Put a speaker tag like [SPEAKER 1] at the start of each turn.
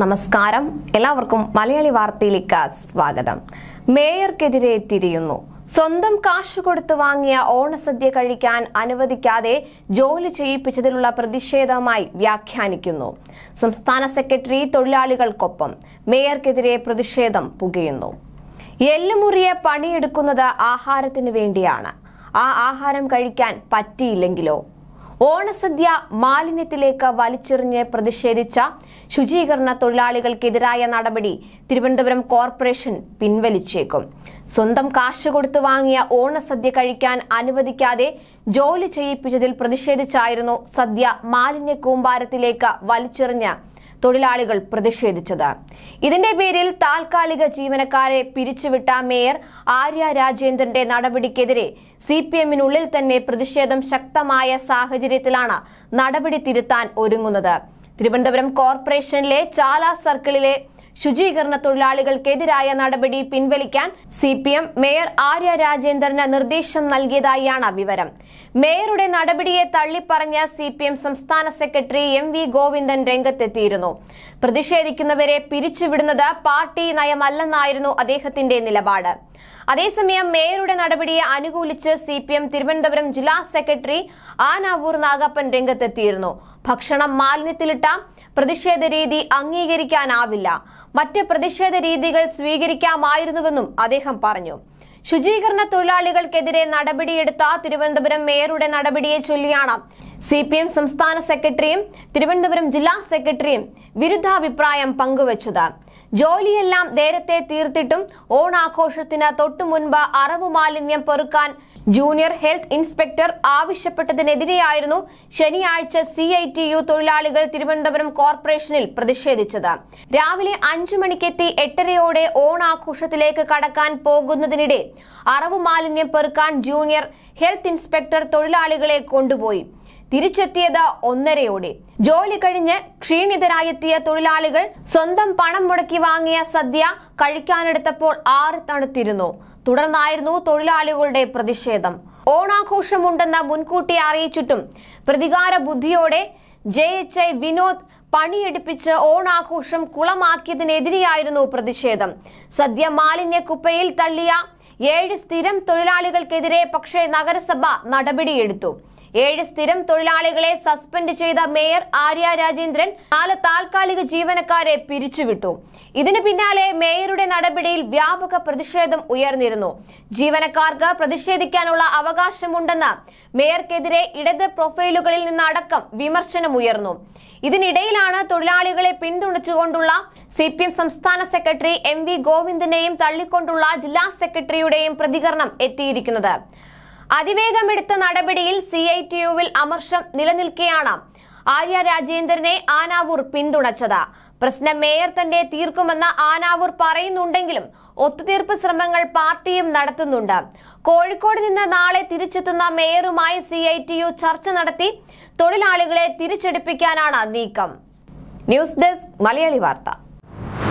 [SPEAKER 1] നമസ്കാരം എല്ലാവർക്കും മലയാളി വാർത്തയിലേക്ക് സ്വാഗതം മേയർക്കെതിരെ തിരിയുന്നു സ്വന്തം കാശ് കൊടുത്തു വാങ്ങിയ ഓണസദ്യ കഴിക്കാൻ അനുവദിക്കാതെ ജോലി ചെയ്യിപ്പിച്ചതിലുള്ള പ്രതിഷേധമായി വ്യാഖ്യാനിക്കുന്നു സംസ്ഥാന സെക്രട്ടറി തൊഴിലാളികൾക്കൊപ്പം മേയർക്കെതിരെ പ്രതിഷേധം പുകയുന്നു എല്ലുമുറിയെ പണിയെടുക്കുന്നത് ആഹാരത്തിനു വേണ്ടിയാണ് ആ ആഹാരം കഴിക്കാൻ പറ്റിയില്ലെങ്കിലോ ഓണസദ്യ മാലിന്യത്തിലേക്ക് വലിച്ചെറിഞ്ഞ് പ്രതിഷേധിച്ച ശുചീകരണ തൊഴിലാളികൾക്കെതിരായ നടപടി തിരുവനന്തപുരം കോർപ്പറേഷൻ പിൻവലിച്ചേക്കും സ്വന്തം കാശ് കൊടുത്തു വാങ്ങിയ ഓണസദ്യ കഴിക്കാൻ അനുവദിക്കാതെ ജോലി ചെയ്യിപ്പിച്ചതിൽ പ്രതിഷേധിച്ചായിരുന്നു സദ്യ മാലിന്യ കൂമ്പാരത്തിലേക്ക് വലിച്ചെറിഞ്ഞ തൊഴിലാളികൾ പ്രതിഷേധിച്ചത് ഇതിന്റെ പേരിൽ താൽക്കാലിക ജീവനക്കാരെ പിരിച്ചുവിട്ട മേയർ ആര്യ രാജേന്ദ്രന്റെ നടപടിക്കെതിരെ സി പി എമ്മിനുള്ളിൽ തന്നെ പ്രതിഷേധം ശക്തമായ സാഹചര്യത്തിലാണ് നടപടി തിരുത്താൻ ഒരുങ്ങുന്നത് തിരുവനന്തപുരം കോർപ്പറേഷനിലെ ചാല സർക്കിളിലെ ശുചീകരണ തൊഴിലാളികൾക്കെതിരായ നടപടി പിൻവലിക്കാൻ C P M mayor Arya രാജേന്ദ്രന് നിർദ്ദേശം നൽകിയതായാണ് വിവരം മേയറുടെ നടപടിയെ തള്ളിപ്പറഞ്ഞ സി പി എം സംസ്ഥാന സെക്രട്ടറി എം വി ഗോവിന്ദൻ രംഗത്തെത്തിയിരുന്നു പ്രതിഷേധിക്കുന്നവരെ പിരിച്ചുവിടുന്നത് പാർട്ടി നയമല്ലെന്നായിരുന്നു അദ്ദേഹത്തിന്റെ നിലപാട് അതേസമയം മേയറുടെ നടപടിയെ അനുകൂലിച്ച് സി പി എം തിരുവനന്തപുരം ജില്ലാ സെക്രട്ടറി ആനാവൂർ നാഗപ്പൻ രംഗത്തെത്തിയിരുന്നു ഭക്ഷണം മാലിന്യത്തിലിട്ട പ്രതിഷേധ രീതി അംഗീകരിക്കാനാവില്ല മറ്റ് പ്രതിഷേധ രീതികൾ സ്വീകരിക്കാമായിരുന്നുവെന്നും അദ്ദേഹം പറഞ്ഞു ശുചീകരണ തൊഴിലാളികൾക്കെതിരെ നടപടിയെടുത്ത തിരുവനന്തപുരം മേയറുടെ നടപടിയെ ചൊല്ലിയാണ് സി പി എം സംസ്ഥാന സെക്രട്ടറിയും തിരുവനന്തപുരം ജില്ലാ സെക്രട്ടറിയും വിരുദ്ധാഭിപ്രായം പങ്കുവച്ചത് ജോലിയെല്ലാം നേരത്തെ തീർത്തിട്ടും ഓണാഘോഷത്തിന് തൊട്ടു മുൻപ് അറവ് മാലിന്യം പെറുക്കാൻ ജൂനിയർ ഹെൽത്ത് ഇൻസ്പെക്ടർ ആവശ്യപ്പെട്ടതിനെതിരെയായിരുന്നു ശനിയാഴ്ച സി ഐ ടി യു തൊഴിലാളികൾ തിരുവനന്തപുരം കോർപ്പറേഷനിൽ പ്രതിഷേധിച്ചത് രാവിലെ അഞ്ചു മണിക്കെത്തി എട്ടരയോടെ ഓണാഘോഷത്തിലേക്ക് കടക്കാൻ പോകുന്നതിനിടെ അറവ് മാലിന്യം പെറുക്കാൻ ജൂനിയർ ഹെൽത്ത് ഇൻസ്പെക്ടർ തൊഴിലാളികളെ കൊണ്ടുപോയി തിരിച്ചെത്തിയത് ഒന്നരയോടെ ജോലി കഴിഞ്ഞ് ക്ഷീണിതരായെത്തിയ തൊഴിലാളികൾ സ്വന്തം പണം മുടക്കി വാങ്ങിയ സദ്യ കഴിക്കാനെടുത്തപ്പോൾ ആറ് തണുത്തിരുന്നു തുടർന്നായിരുന്നു തൊഴിലാളികളുടെ പ്രതിഷേധം ഓണാഘോഷമുണ്ടെന്ന് മുൻകൂട്ടി അറിയിച്ചിട്ടും പ്രതികാര ബുദ്ധിയോടെ ജെ എച്ച് ഐ വിനോദ് പണിയെടുപ്പിച്ച് ഓണാഘോഷം കുളമാക്കിയതിനെതിരെയായിരുന്നു പ്രതിഷേധം സദ്യ മാലിന്യക്കുപ്പയിൽ കുപ്പയിൽ തള്ളിയ ഏഴ് സ്ഥിരം തൊഴിലാളികൾക്കെതിരെ പക്ഷേ നഗരസഭ നടപടിയെടുത്തു ഏഴ് സ്ഥിരം തൊഴിലാളികളെ സസ്പെൻഡ് ചെയ്ത മേയർ ആര്യ രാജേന്ദ്രൻ നാല് താൽക്കാലിക ജീവനക്കാരെ പിരിച്ചുവിട്ടു ഇതിന് പിന്നാലെ മേയറുടെ നടപടിയിൽ വ്യാപക പ്രതിഷേധം ഉയർന്നിരുന്നു ജീവനക്കാർക്ക് പ്രതിഷേധിക്കാനുള്ള അവകാശമുണ്ടെന്ന് മേയർക്കെതിരെ ഇടത് പ്രൊഫൈലുകളിൽ നിന്നടക്കം വിമർശനം ഉയർന്നു ഇതിനിടയിലാണ് തൊഴിലാളികളെ പിന്തുണച്ചുകൊണ്ടുള്ള സി പി എം സംസ്ഥാന സെക്രട്ടറി എം വി ഗോവിന്ദനെയും തള്ളിക്കൊണ്ടുള്ള ജില്ലാ സെക്രട്ടറിയുടെയും പ്രതികരണം എത്തിയിരിക്കുന്നത് അതിവേഗം എടുത്ത നടപടിയിൽ സി ഐ ടി യുവിൽ അമർഷം നിലനിൽക്കെയാണ് ആര്യ രാജേന്ദ്രനെ ആനാവൂർ പിന്തുണച്ചത് പ്രശ്നം മേയർ തന്നെ തീർക്കുമെന്ന് ആനാവൂർ പറയുന്നുണ്ടെങ്കിലും ഒത്തുതീർപ്പ് ശ്രമങ്ങൾ പാർട്ടിയും നടത്തുന്നുണ്ട് കോഴിക്കോട് നിന്ന് നാളെ തിരിച്ചെത്തുന്ന മേയറുമായി സി ഐ ടി യു ചർച്ച നടത്തി തൊഴിലാളികളെ തിരിച്ചെടുപ്പിക്കാനാണ് നീക്കം ന്യൂസ് ഡെസ്ക് മലയാളി വാർത്ത